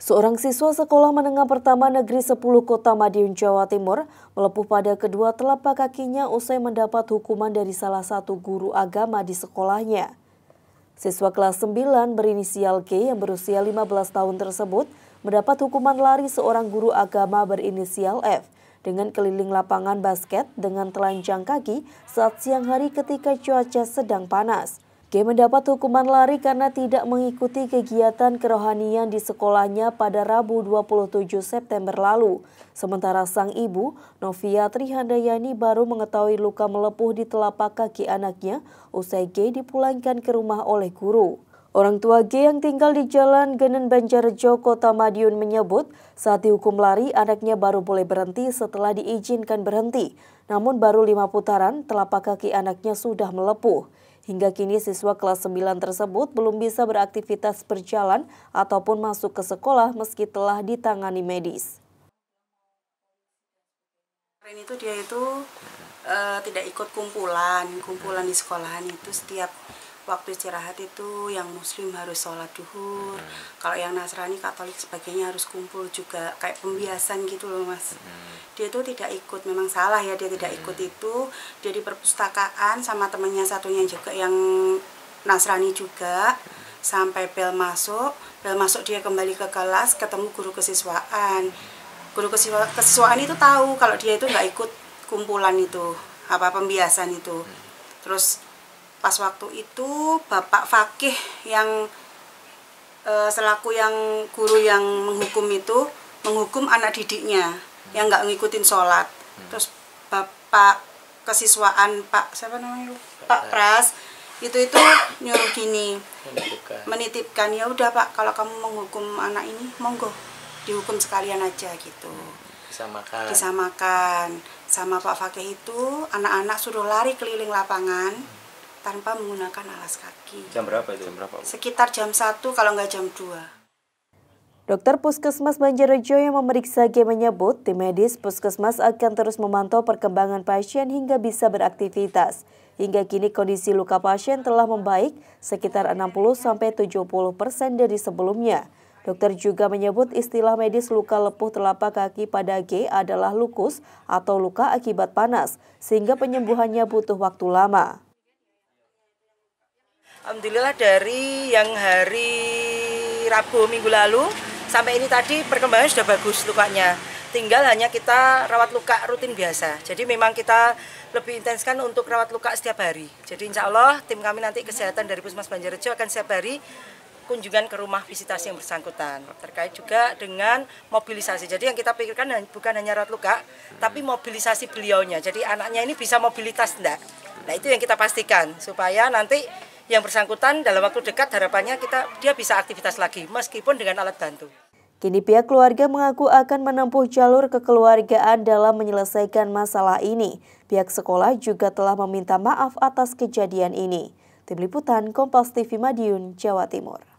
Seorang siswa sekolah menengah pertama negeri 10 Kota Madiun, Jawa Timur melepuh pada kedua telapak kakinya usai mendapat hukuman dari salah satu guru agama di sekolahnya. Siswa kelas 9 berinisial G yang berusia 15 tahun tersebut mendapat hukuman lari seorang guru agama berinisial F dengan keliling lapangan basket dengan telanjang kaki saat siang hari ketika cuaca sedang panas. G mendapat hukuman lari karena tidak mengikuti kegiatan kerohanian di sekolahnya pada Rabu 27 September lalu. Sementara sang ibu, Novia Trihandayani baru mengetahui luka melepuh di telapak kaki anaknya usai G dipulangkan ke rumah oleh guru. Orang tua G yang tinggal di Jalan Genen Banjarjo, Kota Madiun menyebut saat dihukum lari anaknya baru boleh berhenti setelah diizinkan berhenti. Namun baru lima putaran, telapak kaki anaknya sudah melepuh. Hingga kini siswa kelas 9 tersebut belum bisa beraktivitas berjalan ataupun masuk ke sekolah meski telah ditangani medis. Kemarin itu dia itu e, tidak ikut kumpulan, kumpulan di sekolahan itu setiap waktu istirahat itu yang muslim harus sholat duhur hmm. kalau yang nasrani katolik sebagainya harus kumpul juga kayak pembiasan gitu loh mas hmm. dia tuh tidak ikut memang salah ya dia tidak hmm. ikut itu dia di perpustakaan sama temennya satunya juga yang nasrani juga sampai bel masuk bel masuk dia kembali ke kelas ketemu guru kesiswaan guru kesiswa kesiswaan itu tahu kalau dia itu nggak ikut kumpulan itu apa pembiasan itu terus pas waktu itu Bapak Fakih yang e, selaku yang guru yang menghukum itu menghukum anak didiknya hmm. yang nggak ngikutin sholat hmm. terus Bapak kesiswaan Pak siapa namanya Pak Pras itu itu nyuruh gini menitipkan, ya udah Pak kalau kamu menghukum anak ini monggo dihukum sekalian aja gitu disamakan disamakan sama Pak Fakih itu anak-anak suruh lari keliling lapangan hmm tanpa menggunakan alas kaki. Jam berapa itu? Jam berapa? Sekitar jam 1 kalau nggak jam 2. Dokter Puskesmas Banjarejo yang memeriksa G menyebut tim medis Puskesmas akan terus memantau perkembangan pasien hingga bisa beraktivitas. Hingga kini kondisi luka pasien telah membaik sekitar 60-70 persen dari sebelumnya. Dokter juga menyebut istilah medis luka lepuh telapak kaki pada G adalah lukus atau luka akibat panas, sehingga penyembuhannya butuh waktu lama. Alhamdulillah dari yang hari Rabu minggu lalu sampai ini tadi perkembangan sudah bagus lukanya. Tinggal hanya kita rawat luka rutin biasa. Jadi memang kita lebih intenskan untuk rawat luka setiap hari. Jadi insya Allah tim kami nanti kesehatan dari Pusmas Banjarejo akan setiap hari kunjungan ke rumah visitasi yang bersangkutan terkait juga dengan mobilisasi. Jadi yang kita pikirkan bukan hanya rawat luka, tapi mobilisasi beliaunya. Jadi anaknya ini bisa mobilitas enggak? Nah, itu yang kita pastikan supaya nanti yang bersangkutan dalam waktu dekat harapannya kita dia bisa aktivitas lagi meskipun dengan alat bantu. Kini pihak keluarga mengaku akan menempuh jalur kekeluargaan dalam menyelesaikan masalah ini. Pihak sekolah juga telah meminta maaf atas kejadian ini. Tim Liputan Kompas TV Madiun, Jawa Timur.